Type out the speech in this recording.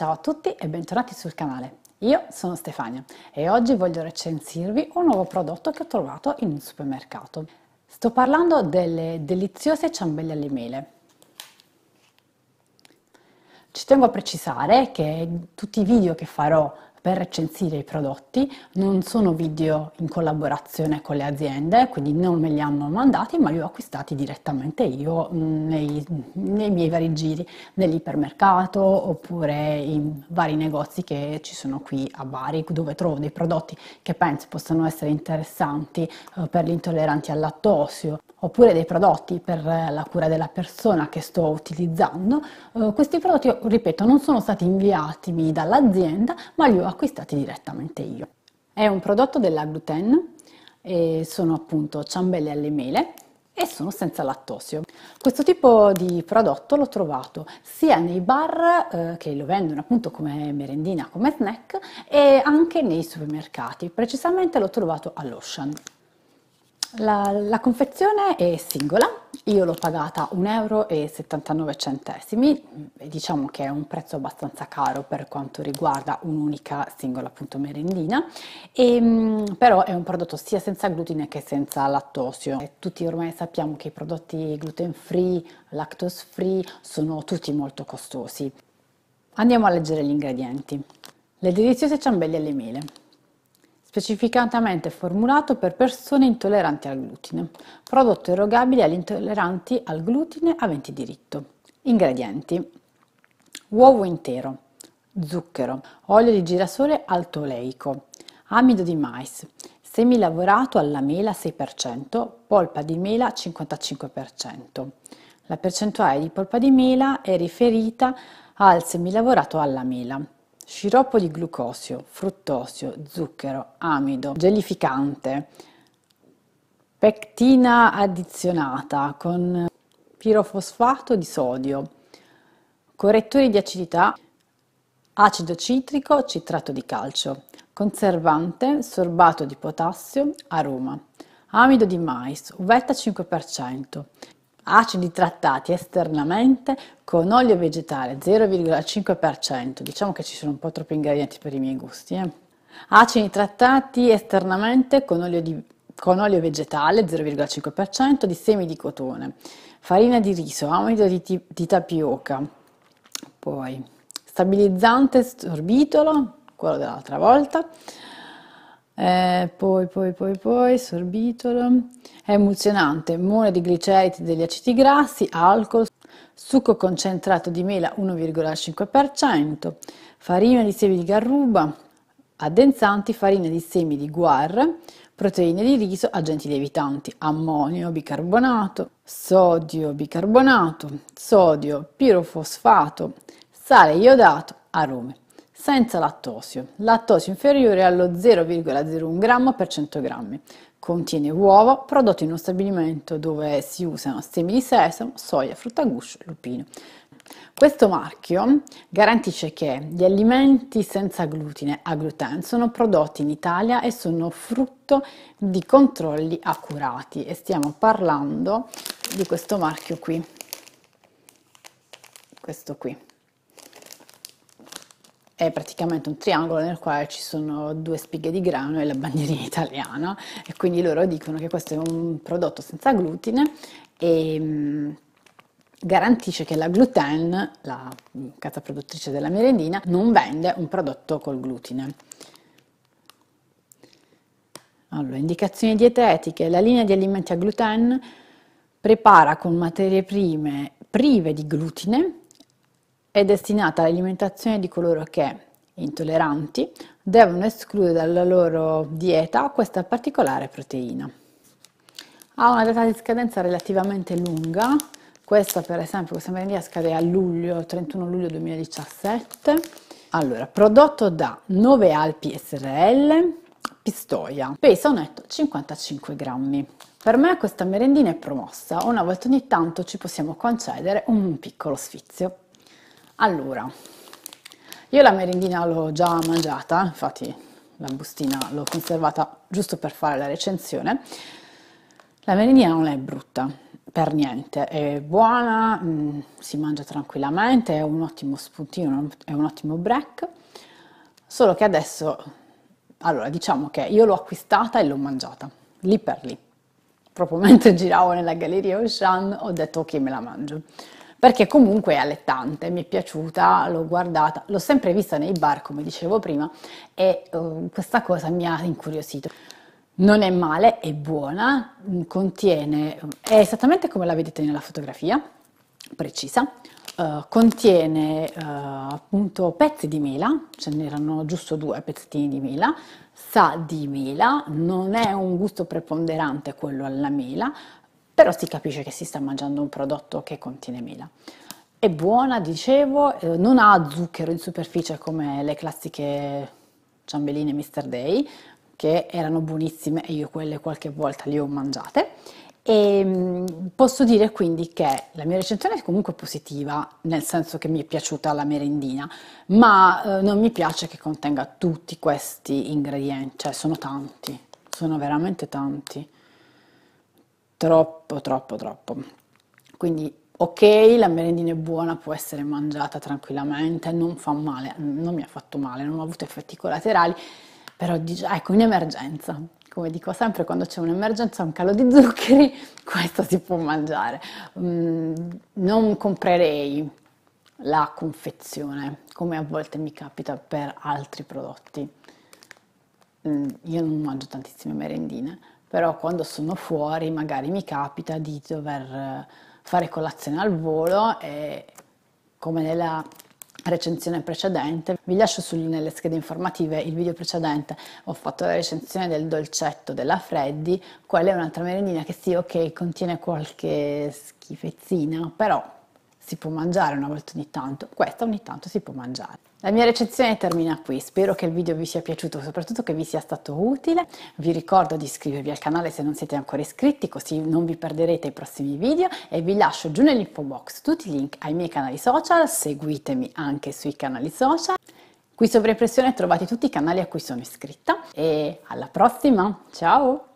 Ciao a tutti e bentornati sul canale. Io sono Stefania e oggi voglio recensirvi un nuovo prodotto che ho trovato in un supermercato. Sto parlando delle deliziose ciambelle alle mele. Ci tengo a precisare che tutti i video che farò per recensire i prodotti, non sono video in collaborazione con le aziende, quindi non me li hanno mandati, ma li ho acquistati direttamente io mm, nei, nei miei vari giri, nell'ipermercato oppure in vari negozi che ci sono qui a Bari, dove trovo dei prodotti che penso possano essere interessanti eh, per gli intolleranti al lattosio, oppure dei prodotti per eh, la cura della persona che sto utilizzando, eh, questi prodotti, ripeto, non sono stati inviatimi dall'azienda, ma li ho acquistati direttamente io. È un prodotto della gluten, sono appunto ciambelle alle mele e sono senza lattosio. Questo tipo di prodotto l'ho trovato sia nei bar eh, che lo vendono appunto come merendina, come snack e anche nei supermercati, precisamente l'ho trovato all'Ocean. La, la, confezione è singola, io l'ho pagata 1,79 euro, diciamo che è un prezzo abbastanza caro per quanto riguarda un'unica singola appunto merendina, e, ehm, però è un prodotto sia senza glutine che senza lattosio. E tutti ormai sappiamo che i prodotti gluten free, lactose free sono tutti molto costosi. Andiamo a leggere gli ingredienti. Le deliziose ciambelle alle mele specificatamente formulato per persone intolleranti al glutine, prodotto erogabile agli intolleranti al glutine aventi diritto. Ingredienti Uovo intero, zucchero, olio di girasole alto oleico, amido di mais, semi lavorato alla mela 6%, polpa di mela 55%. La percentuale di polpa di mela è riferita al semilavorato alla mela sciroppo di glucosio, fruttosio, zucchero, amido, gelificante, pectina addizionata con pirofosfato di sodio, correttori di acidità, acido citrico, citrato di calcio, conservante, sorbato di potassio, aroma, amido di mais, uvetta 5%, acidi trattati esternamente con olio vegetale 0,5%, diciamo che ci sono un po' troppi ingredienti per i miei gusti, eh? acidi trattati esternamente con olio, di, con olio vegetale 0,5% di semi di cotone, farina di riso, amido di, di tapioca, poi stabilizzante sorbitolo, quello dell'altra volta, eh, poi, poi, poi, poi, sorbitolo, è emulsionante, mole di gliceriti degli acidi grassi, alcol, succo concentrato di mela 1,5%, farina di semi di garruba, addensanti, farina di semi di guar, proteine di riso, agenti lievitanti, ammonio, bicarbonato, sodio, bicarbonato, sodio, pirofosfato, sale iodato, arome senza lattosio, lattosio inferiore allo 0,01 g per 100 grammi. Contiene uova prodotto in uno stabilimento dove si usano semi di sesamo, soia, frutta guscio e lupino. Questo marchio garantisce che gli alimenti senza glutine a gluten sono prodotti in Italia e sono frutto di controlli accurati e stiamo parlando di questo marchio qui, questo qui è praticamente un triangolo nel quale ci sono due spighe di grano e la bandierina italiana e quindi loro dicono che questo è un prodotto senza glutine e mm, garantisce che la Gluten, la casa produttrice della merendina, non vende un prodotto col glutine. Allora, indicazioni dietetiche. La linea di alimenti a gluten prepara con materie prime prive di glutine è destinata all'alimentazione di coloro che, intolleranti, devono escludere dalla loro dieta questa particolare proteina. Ha una data di scadenza relativamente lunga, questa per esempio, questa merendina scade a luglio, 31 luglio 2017. Allora, prodotto da 9 Alpi SRL, Pistoia, peso netto 55 grammi. Per me questa merendina è promossa, una volta ogni tanto ci possiamo concedere un piccolo sfizio. Allora, io la merendina l'ho già mangiata, infatti la bustina l'ho conservata giusto per fare la recensione. La merendina non è brutta, per niente, è buona, mh, mm, si mangia tranquillamente, è un ottimo spuntino, è un ottimo break, solo che adesso, allora diciamo che io l'ho acquistata e l'ho mangiata, lì per lì. Proprio mentre giravo nella galleria Ocean ho detto ok me la mangio perché comunque è allettante, mi è piaciuta, l'ho guardata, l'ho sempre vista nei bar come dicevo prima e uh, questa cosa mi ha incuriosito. Non è male, è buona, mm, contiene, è esattamente come la vedete nella fotografia, precisa, Uh, contiene uh, appunto pezzi di mela, ce n'erano giusto due pezzettini di mela, sa di mela, non è un gusto preponderante quello alla mela, però si capisce che si sta mangiando un prodotto che contiene mela. È buona, dicevo, eh, non ha zucchero in superficie come le classiche ciambelline Mr. Day, che erano buonissime e io quelle qualche volta le ho mangiate. E ehm, posso dire quindi che la mia recensione è comunque positiva, nel senso che mi è piaciuta la merendina, ma eh, non mi piace che contenga tutti questi ingredienti, cioè sono tanti, sono veramente tanti troppo, troppo, troppo. Quindi ok, la merendina è buona, può essere mangiata tranquillamente, non fa male, non mi ha fatto male, non ho avuto effetti collaterali, però ecco, in emergenza, come dico sempre, quando c'è un'emergenza, un calo di zuccheri, questo si può mangiare. Mm, non comprerei la confezione, come a volte mi capita per altri prodotti. Mm, io non mangio tantissime merendine, però quando sono fuori magari mi capita di dover eh, fare colazione al volo e come nella recensione precedente. Vi lascio sul, nelle schede informative il video precedente, ho fatto la recensione del dolcetto della Freddy, quella è un'altra merendina che sì ok contiene qualche schifezzina, però si può mangiare una volta ogni tanto, questa ogni tanto si può mangiare. La mia recensione termina qui, spero che il video vi sia piaciuto, soprattutto che vi sia stato utile. Vi ricordo di iscrivervi al canale se non siete ancora iscritti, così non vi perderete i prossimi video e vi lascio giù nell'info box tutti i link ai miei canali social, seguitemi anche sui canali social. Qui sopra in pressione trovate tutti i canali a cui sono iscritta e alla prossima, ciao!